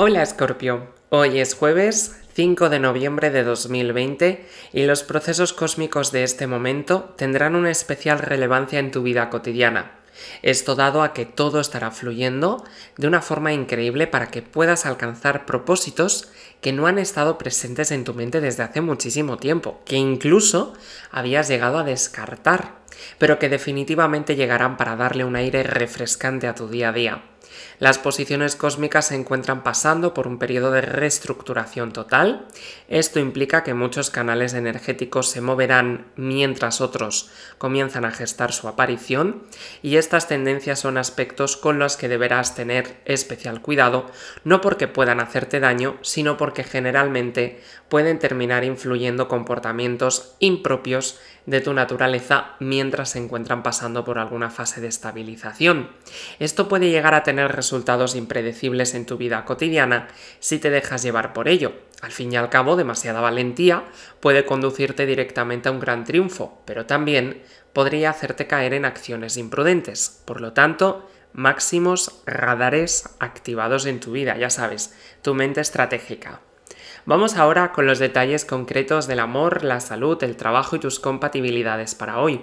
Hola Escorpio, hoy es jueves 5 de noviembre de 2020 y los procesos cósmicos de este momento tendrán una especial relevancia en tu vida cotidiana. Esto dado a que todo estará fluyendo de una forma increíble para que puedas alcanzar propósitos que no han estado presentes en tu mente desde hace muchísimo tiempo, que incluso habías llegado a descartar, pero que definitivamente llegarán para darle un aire refrescante a tu día a día. Las posiciones cósmicas se encuentran pasando por un periodo de reestructuración total. Esto implica que muchos canales energéticos se moverán mientras otros comienzan a gestar su aparición y estas tendencias son aspectos con los que deberás tener especial cuidado, no porque puedan hacerte daño, sino porque generalmente pueden terminar influyendo comportamientos impropios de tu naturaleza mientras se encuentran pasando por alguna fase de estabilización. Esto puede llegar a tener resultados resultados impredecibles en tu vida cotidiana si te dejas llevar por ello. Al fin y al cabo, demasiada valentía puede conducirte directamente a un gran triunfo, pero también podría hacerte caer en acciones imprudentes. Por lo tanto, máximos radares activados en tu vida, ya sabes, tu mente estratégica. Vamos ahora con los detalles concretos del amor, la salud, el trabajo y tus compatibilidades para hoy.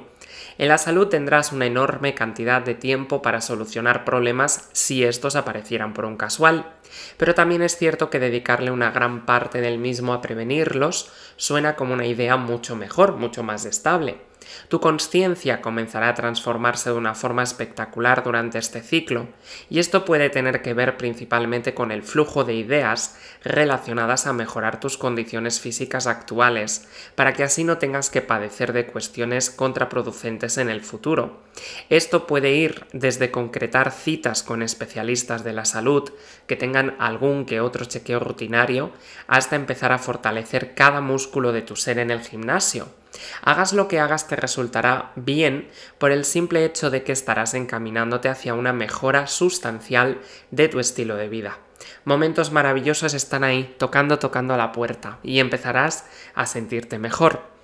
En la salud tendrás una enorme cantidad de tiempo para solucionar problemas si estos aparecieran por un casual, pero también es cierto que dedicarle una gran parte del mismo a prevenirlos suena como una idea mucho mejor, mucho más estable. Tu conciencia comenzará a transformarse de una forma espectacular durante este ciclo, y esto puede tener que ver principalmente con el flujo de ideas relacionadas a mejorar tus condiciones físicas actuales, para que así no tengas que padecer de cuestiones contraproducentes en el futuro. Esto puede ir desde concretar citas con especialistas de la salud que tengan algún que otro chequeo rutinario, hasta empezar a fortalecer cada músculo de tu ser en el gimnasio Hagas lo que hagas te resultará bien por el simple hecho de que estarás encaminándote hacia una mejora sustancial de tu estilo de vida. Momentos maravillosos están ahí, tocando, tocando a la puerta, y empezarás a sentirte mejor.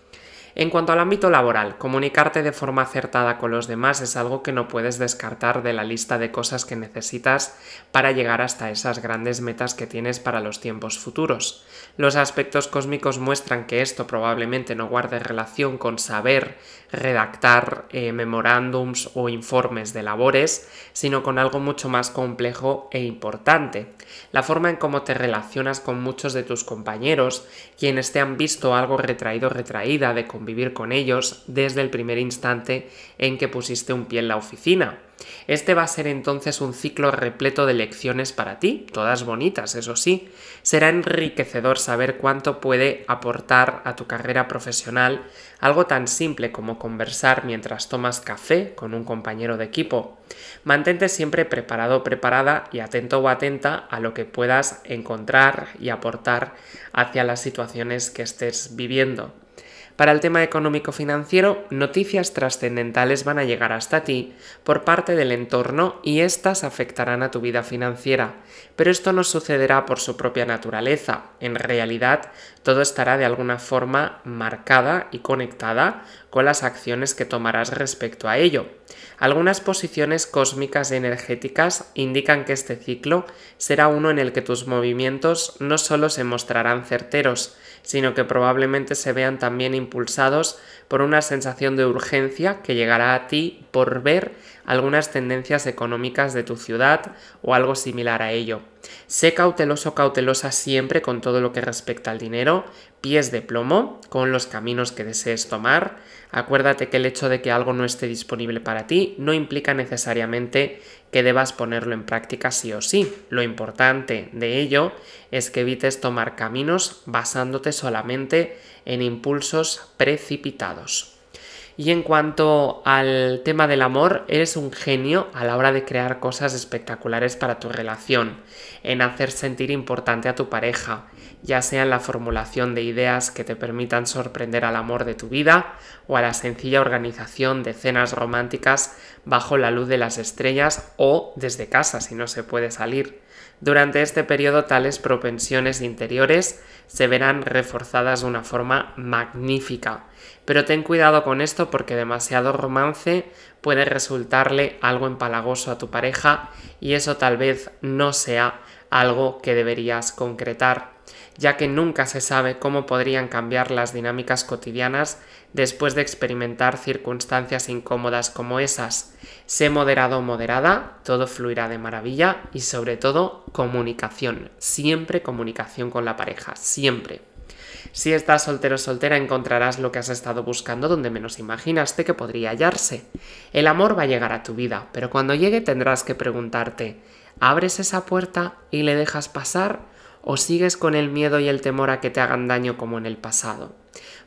En cuanto al ámbito laboral, comunicarte de forma acertada con los demás es algo que no puedes descartar de la lista de cosas que necesitas para llegar hasta esas grandes metas que tienes para los tiempos futuros. Los aspectos cósmicos muestran que esto probablemente no guarde relación con saber redactar eh, memorándums o informes de labores, sino con algo mucho más complejo e importante. La forma en cómo te relacionas con muchos de tus compañeros, quienes te han visto algo retraído, retraída, de convivir con ellos desde el primer instante en que pusiste un pie en la oficina. Este va a ser entonces un ciclo repleto de lecciones para ti, todas bonitas, eso sí. Será enriquecedor saber cuánto puede aportar a tu carrera profesional algo tan simple como conversar mientras tomas café con un compañero de equipo. Mantente siempre preparado o preparada y atento o atenta a lo que puedas encontrar y aportar hacia las situaciones que estés viviendo. Para el tema económico-financiero, noticias trascendentales van a llegar hasta ti por parte del entorno y éstas afectarán a tu vida financiera. Pero esto no sucederá por su propia naturaleza. En realidad, todo estará de alguna forma marcada y conectada con las acciones que tomarás respecto a ello. Algunas posiciones cósmicas y energéticas indican que este ciclo será uno en el que tus movimientos no solo se mostrarán certeros, sino que probablemente se vean también impulsados por una sensación de urgencia que llegará a ti por ver algunas tendencias económicas de tu ciudad o algo similar a ello. Sé cauteloso o cautelosa siempre con todo lo que respecta al dinero, pies de plomo con los caminos que desees tomar. Acuérdate que el hecho de que algo no esté disponible para ti no implica necesariamente que debas ponerlo en práctica sí o sí. Lo importante de ello es que evites tomar caminos basándote solamente en impulsos precipitados. Y en cuanto al tema del amor, eres un genio a la hora de crear cosas espectaculares para tu relación, en hacer sentir importante a tu pareja, ya sea en la formulación de ideas que te permitan sorprender al amor de tu vida o a la sencilla organización de cenas románticas bajo la luz de las estrellas o desde casa si no se puede salir. Durante este periodo tales propensiones interiores se verán reforzadas de una forma magnífica. Pero ten cuidado con esto porque demasiado romance puede resultarle algo empalagoso a tu pareja y eso tal vez no sea algo que deberías concretar, ya que nunca se sabe cómo podrían cambiar las dinámicas cotidianas después de experimentar circunstancias incómodas como esas. Sé moderado o moderada, todo fluirá de maravilla y sobre todo comunicación, siempre comunicación con la pareja, siempre. Si estás soltero o soltera encontrarás lo que has estado buscando donde menos imaginaste que podría hallarse. El amor va a llegar a tu vida, pero cuando llegue tendrás que preguntarte ¿Abres esa puerta y le dejas pasar o sigues con el miedo y el temor a que te hagan daño como en el pasado?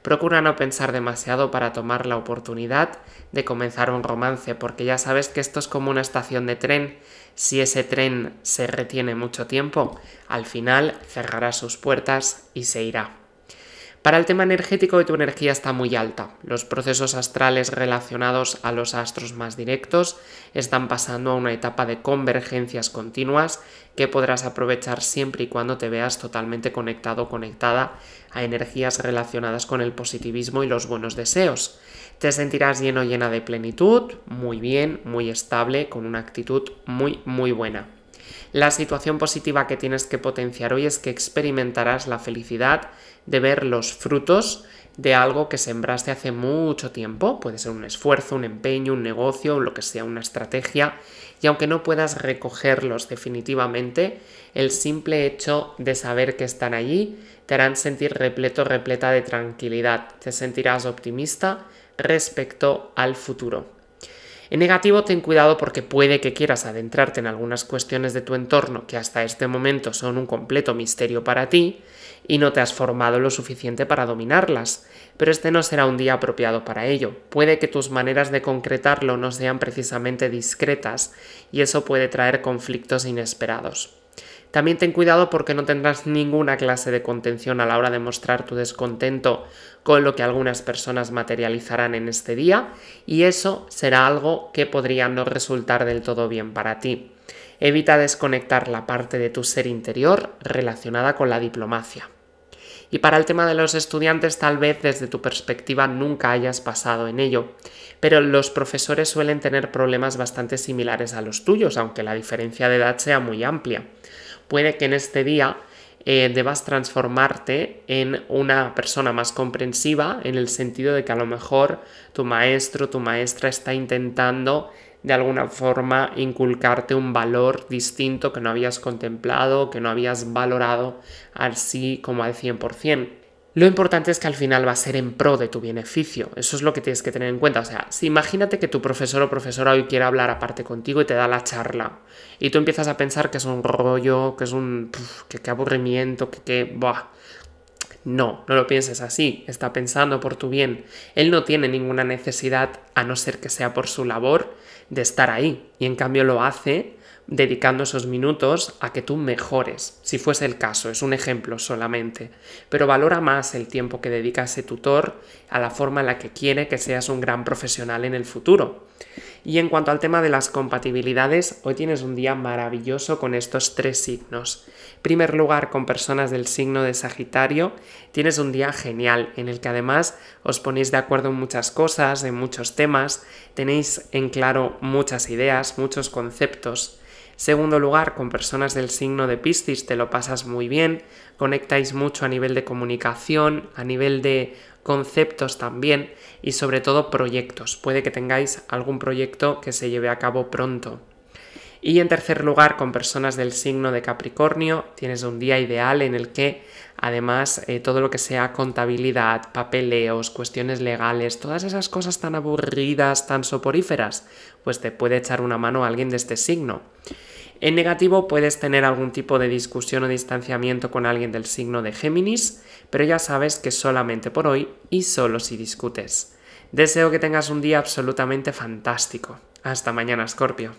Procura no pensar demasiado para tomar la oportunidad de comenzar un romance, porque ya sabes que esto es como una estación de tren. Si ese tren se retiene mucho tiempo, al final cerrará sus puertas y se irá. Para el tema energético, tu energía está muy alta. Los procesos astrales relacionados a los astros más directos están pasando a una etapa de convergencias continuas que podrás aprovechar siempre y cuando te veas totalmente conectado o conectada a energías relacionadas con el positivismo y los buenos deseos. Te sentirás lleno llena de plenitud, muy bien, muy estable, con una actitud muy muy buena. La situación positiva que tienes que potenciar hoy es que experimentarás la felicidad de ver los frutos de algo que sembraste hace mucho tiempo, puede ser un esfuerzo, un empeño, un negocio, lo que sea, una estrategia, y aunque no puedas recogerlos definitivamente, el simple hecho de saber que están allí te harán sentir repleto, repleta de tranquilidad, te sentirás optimista respecto al futuro. En negativo, ten cuidado porque puede que quieras adentrarte en algunas cuestiones de tu entorno que hasta este momento son un completo misterio para ti y no te has formado lo suficiente para dominarlas, pero este no será un día apropiado para ello. Puede que tus maneras de concretarlo no sean precisamente discretas y eso puede traer conflictos inesperados. También ten cuidado porque no tendrás ninguna clase de contención a la hora de mostrar tu descontento con lo que algunas personas materializarán en este día y eso será algo que podría no resultar del todo bien para ti. Evita desconectar la parte de tu ser interior relacionada con la diplomacia. Y para el tema de los estudiantes tal vez desde tu perspectiva nunca hayas pasado en ello, pero los profesores suelen tener problemas bastante similares a los tuyos, aunque la diferencia de edad sea muy amplia puede que en este día eh, debas transformarte en una persona más comprensiva en el sentido de que a lo mejor tu maestro, tu maestra está intentando de alguna forma inculcarte un valor distinto que no habías contemplado, que no habías valorado así como al 100%. Lo importante es que al final va a ser en pro de tu beneficio. Eso es lo que tienes que tener en cuenta. O sea, si imagínate que tu profesor o profesora hoy quiera hablar aparte contigo y te da la charla. Y tú empiezas a pensar que es un rollo, que es un. que qué aburrimiento, que qué. No, no lo pienses así, está pensando por tu bien. Él no tiene ninguna necesidad, a no ser que sea por su labor, de estar ahí. Y en cambio lo hace dedicando esos minutos a que tú mejores, si fuese el caso, es un ejemplo solamente, pero valora más el tiempo que dedica ese tutor a la forma en la que quiere que seas un gran profesional en el futuro. Y en cuanto al tema de las compatibilidades, hoy tienes un día maravilloso con estos tres signos. En primer lugar, con personas del signo de Sagitario, tienes un día genial en el que además os ponéis de acuerdo en muchas cosas, en muchos temas, tenéis en claro muchas ideas, muchos conceptos. Segundo lugar, con personas del signo de Piscis te lo pasas muy bien, conectáis mucho a nivel de comunicación, a nivel de conceptos también y sobre todo proyectos. Puede que tengáis algún proyecto que se lleve a cabo pronto. Y en tercer lugar, con personas del signo de Capricornio, tienes un día ideal en el que además eh, todo lo que sea contabilidad, papeleos, cuestiones legales, todas esas cosas tan aburridas, tan soporíferas, pues te puede echar una mano alguien de este signo. En negativo puedes tener algún tipo de discusión o distanciamiento con alguien del signo de Géminis, pero ya sabes que solamente por hoy y solo si discutes. Deseo que tengas un día absolutamente fantástico. Hasta mañana, Scorpio.